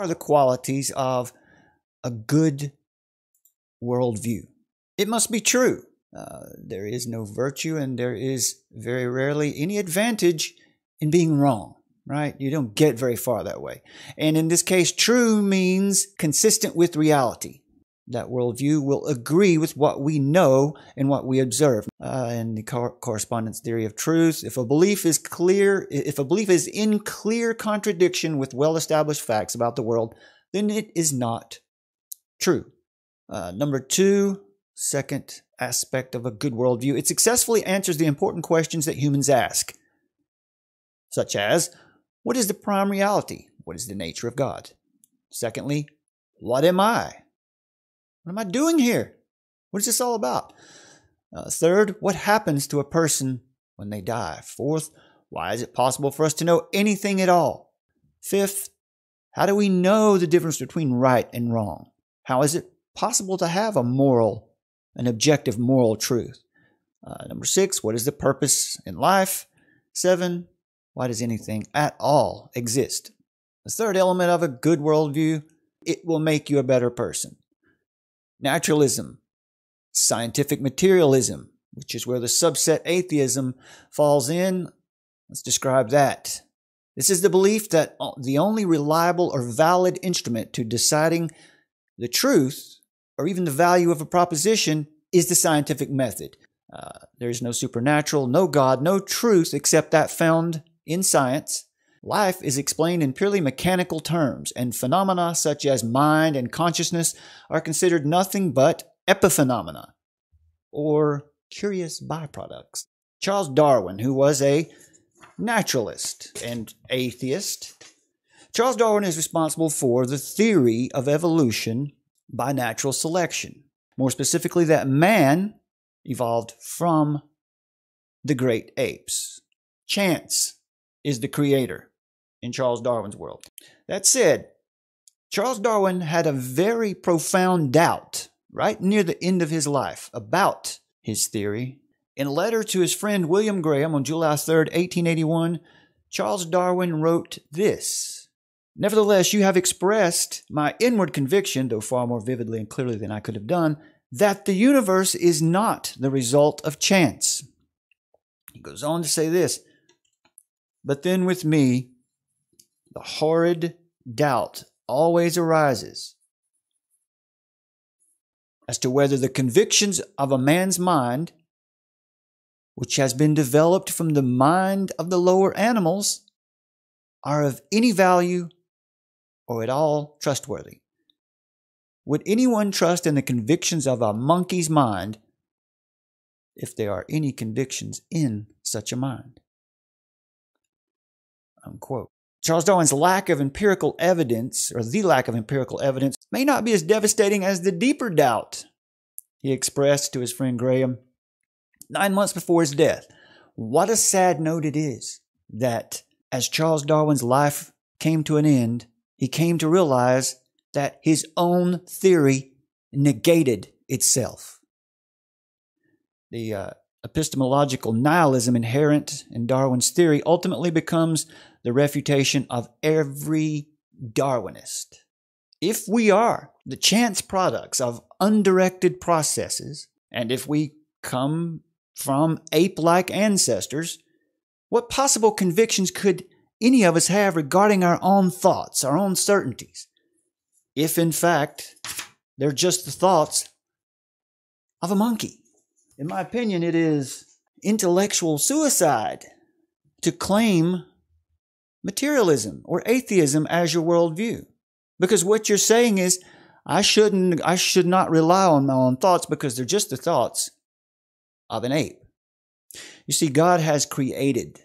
are the qualities of a good worldview? It must be true. Uh, there is no virtue, and there is very rarely any advantage in being wrong, right? You don't get very far that way. And in this case, true means consistent with reality that worldview will agree with what we know and what we observe. Uh, in the correspondence theory of truth, if a belief is clear, if a belief is in clear contradiction with well-established facts about the world, then it is not true. Uh, number two, second aspect of a good worldview, it successfully answers the important questions that humans ask, such as, what is the prime reality? What is the nature of God? Secondly, what am I? What am I doing here? What is this all about? Uh, third, what happens to a person when they die? Fourth, why is it possible for us to know anything at all? Fifth, how do we know the difference between right and wrong? How is it possible to have a moral, an objective moral truth? Uh, number six, what is the purpose in life? Seven, why does anything at all exist? The third element of a good worldview, it will make you a better person naturalism, scientific materialism, which is where the subset atheism falls in. Let's describe that. This is the belief that the only reliable or valid instrument to deciding the truth or even the value of a proposition is the scientific method. Uh, there is no supernatural, no God, no truth except that found in science. Life is explained in purely mechanical terms, and phenomena such as mind and consciousness are considered nothing but epiphenomena, or curious byproducts. Charles Darwin, who was a naturalist and atheist, Charles Darwin is responsible for the theory of evolution by natural selection. More specifically, that man evolved from the great apes. Chance is the creator in Charles Darwin's world. That said, Charles Darwin had a very profound doubt right near the end of his life about his theory. In a letter to his friend William Graham on July 3, 1881, Charles Darwin wrote this Nevertheless, you have expressed my inward conviction, though far more vividly and clearly than I could have done, that the universe is not the result of chance. He goes on to say this But then with me, the horrid doubt always arises as to whether the convictions of a man's mind, which has been developed from the mind of the lower animals, are of any value or at all trustworthy. Would anyone trust in the convictions of a monkey's mind if there are any convictions in such a mind? Unquote. Charles Darwin's lack of empirical evidence, or the lack of empirical evidence, may not be as devastating as the deeper doubt he expressed to his friend Graham nine months before his death. What a sad note it is that as Charles Darwin's life came to an end, he came to realize that his own theory negated itself. The uh, epistemological nihilism inherent in Darwin's theory ultimately becomes the refutation of every Darwinist. If we are the chance products of undirected processes, and if we come from ape like ancestors, what possible convictions could any of us have regarding our own thoughts, our own certainties, if in fact they're just the thoughts of a monkey? In my opinion, it is intellectual suicide to claim materialism or atheism as your worldview. Because what you're saying is, I shouldn't, I should not rely on my own thoughts because they're just the thoughts of an ape. You see, God has created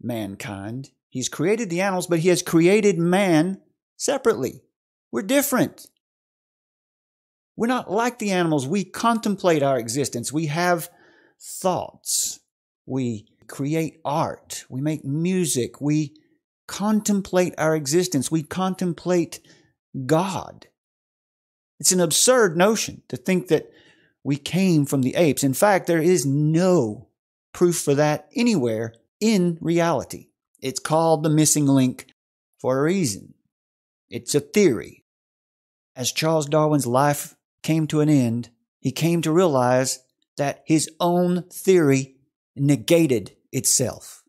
mankind. He's created the animals, but He has created man separately. We're different. We're not like the animals. We contemplate our existence. We have thoughts. We create art. We make music. We contemplate our existence. We contemplate God. It's an absurd notion to think that we came from the apes. In fact, there is no proof for that anywhere in reality. It's called the missing link for a reason. It's a theory. As Charles Darwin's life came to an end, he came to realize that his own theory negated itself.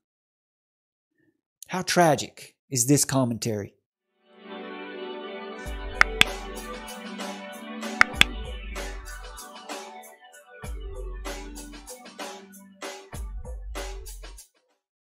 How tragic is this commentary?